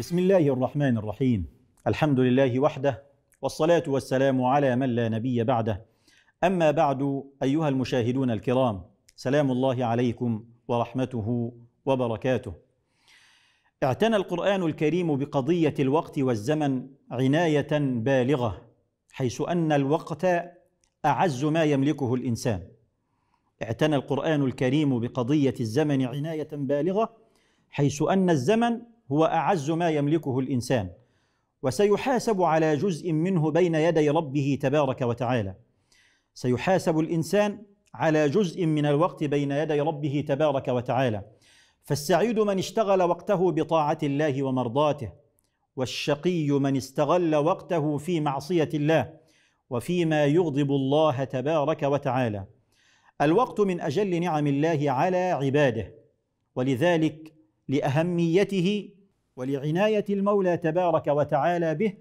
بسم الله الرحمن الرحيم الحمد لله وحده والصلاه والسلام على من لا نبي بعده اما بعد ايها المشاهدون الكرام سلام الله عليكم ورحمته وبركاته اعتنى القران الكريم بقضيه الوقت والزمن عنايه بالغه حيث ان الوقت اعز ما يملكه الانسان اعتنى القران الكريم بقضيه الزمن عنايه بالغه حيث ان الزمن هو اعز ما يملكه الانسان وسيحاسب على جزء منه بين يدي ربه تبارك وتعالى سيحاسب الانسان على جزء من الوقت بين يدي ربه تبارك وتعالى فالسعيد من اشتغل وقته بطاعه الله ومرضاته والشقي من استغل وقته في معصيه الله وفيما يغضب الله تبارك وتعالى الوقت من اجل نعم الله على عباده ولذلك لاهميته ولعناية المولى تبارك وتعالى به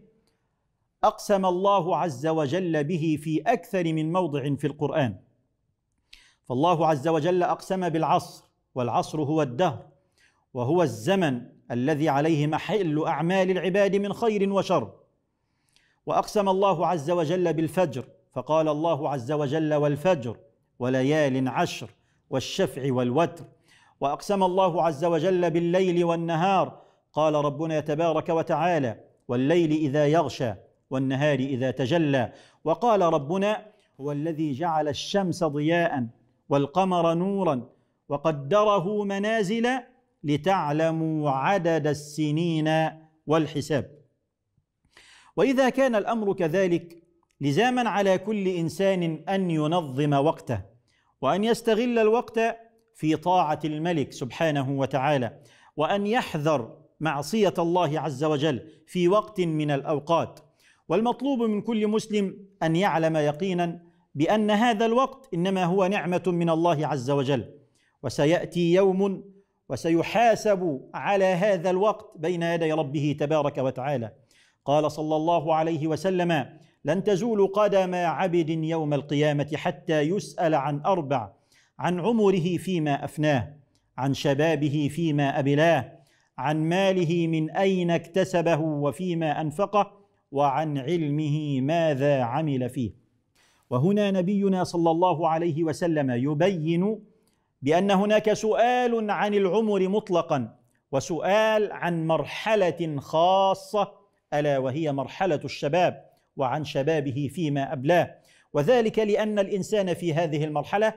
أقسم الله عز وجل به في أكثر من موضع في القرآن فالله عز وجل أقسم بالعصر والعصر هو الدهر وهو الزمن الذي عليه محل أعمال العباد من خير وشر وأقسم الله عز وجل بالفجر فقال الله عز وجل والفجر وليال عشر والشفع والوتر واقسم الله عز وجل بالليل والنهار قال ربنا تبارك وتعالى والليل اذا يغشى والنهار اذا تجلى وقال ربنا هو الذي جعل الشمس ضياء والقمر نورا وقدره منازل لتعلموا عدد السنين والحساب واذا كان الامر كذلك لزاما على كل انسان ان ينظم وقته وان يستغل الوقت في طاعه الملك سبحانه وتعالى وان يحذر معصيه الله عز وجل في وقت من الاوقات والمطلوب من كل مسلم ان يعلم يقينا بان هذا الوقت انما هو نعمه من الله عز وجل وسياتي يوم وسيحاسب على هذا الوقت بين يدي ربه تبارك وتعالى قال صلى الله عليه وسلم لن تزول قدم عبد يوم القيامه حتى يسال عن اربع عن عمره فيما افناه عن شبابه فيما ابلاه عن ماله من اين اكتسبه وفيما انفقه وعن علمه ماذا عمل فيه وهنا نبينا صلى الله عليه وسلم يبين بان هناك سؤال عن العمر مطلقا وسؤال عن مرحله خاصه الا وهي مرحله الشباب وعن شبابه فيما ابلاه وذلك لان الانسان في هذه المرحله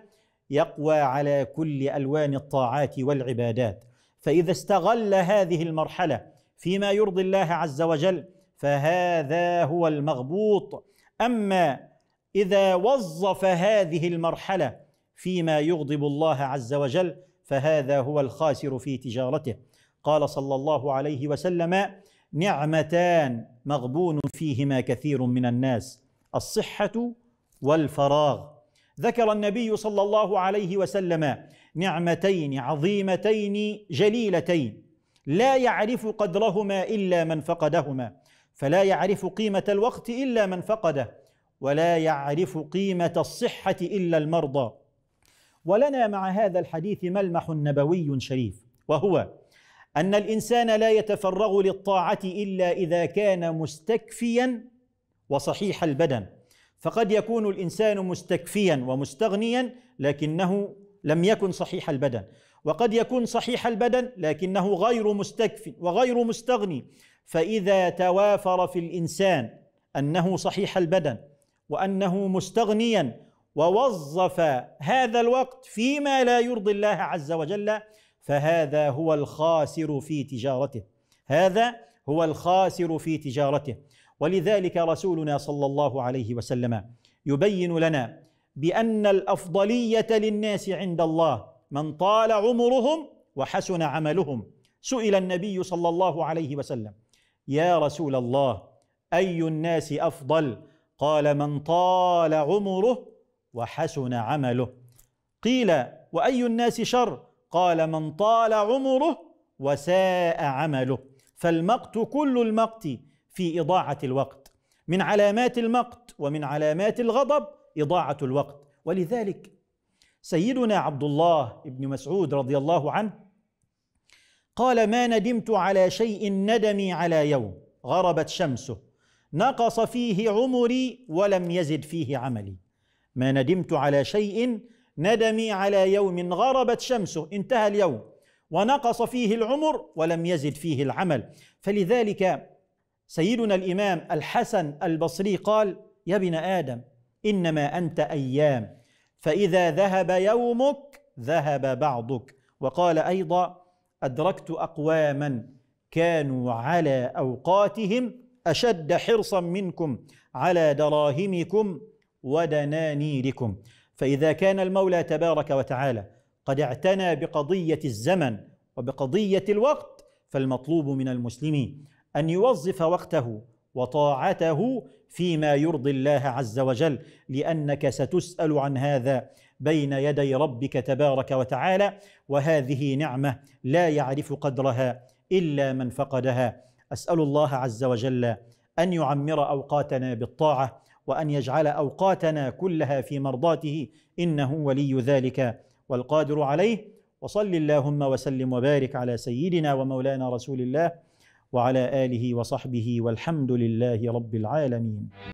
يقوى على كل الوان الطاعات والعبادات فاذا استغل هذه المرحله فيما يرضي الله عز وجل فهذا هو المغبوط اما اذا وظف هذه المرحله فيما يغضب الله عز وجل فهذا هو الخاسر في تجارته قال صلى الله عليه وسلم نعمتان مغبون فيهما كثير من الناس الصحه والفراغ ذكر النبي صلى الله عليه وسلم نعمتين عظيمتين جليلتين لا يعرف قدرهما الا من فقدهما فلا يعرف قيمه الوقت الا من فقده ولا يعرف قيمه الصحه الا المرضى ولنا مع هذا الحديث ملمح نبوي شريف وهو ان الانسان لا يتفرغ للطاعه الا اذا كان مستكفيا وصحيح البدن فقد يكون الانسان مستكفيا ومستغنيا لكنه لم يكن صحيح البدن وقد يكون صحيح البدن لكنه غير مستكفي وغير مستغني فاذا توافر في الانسان انه صحيح البدن وانه مستغنيا ووظف هذا الوقت فيما لا يرضي الله عز وجل فهذا هو الخاسر في تجارته هذا هو الخاسر في تجارته ولذلك رسولنا صلى الله عليه وسلم يبين لنا بان الافضليه للناس عند الله من طال عمرهم وحسن عملهم سئل النبي صلى الله عليه وسلم يا رسول الله اي الناس افضل قال من طال عمره وحسن عمله قيل واي الناس شر قال من طال عمره وساء عمله فالمقت كل المقت في إضاعة الوقت من علامات المقت ومن علامات الغضب إضاعة الوقت ولذلك سيدنا عبد الله بن مسعود رضي الله عنه قال ما ندمت على شيء ندمي على يوم غربت شمسه نقص فيه عمري ولم يزد فيه عملي ما ندمت على شيء ندمي على يوم غربت شمسه انتهى اليوم ونقص فيه العمر ولم يزد فيه العمل فلذلك سيدنا الامام الحسن البصري قال يا ابن ادم انما انت ايام فاذا ذهب يومك ذهب بعضك وقال ايضا ادركت اقواما كانوا على اوقاتهم اشد حرصا منكم على دراهمكم ودنانيركم فاذا كان المولى تبارك وتعالى قد اعتنى بقضيه الزمن وبقضيه الوقت فالمطلوب من المسلمين ان يوظف وقته وطاعته فيما يرضي الله عز وجل لانك ستسال عن هذا بين يدي ربك تبارك وتعالى وهذه نعمه لا يعرف قدرها الا من فقدها اسال الله عز وجل ان يعمر اوقاتنا بالطاعه وان يجعل اوقاتنا كلها في مرضاته انه ولي ذلك والقادر عليه وصل اللهم وسلم وبارك على سيدنا ومولانا رسول الله وعلى اله وصحبه والحمد لله رب العالمين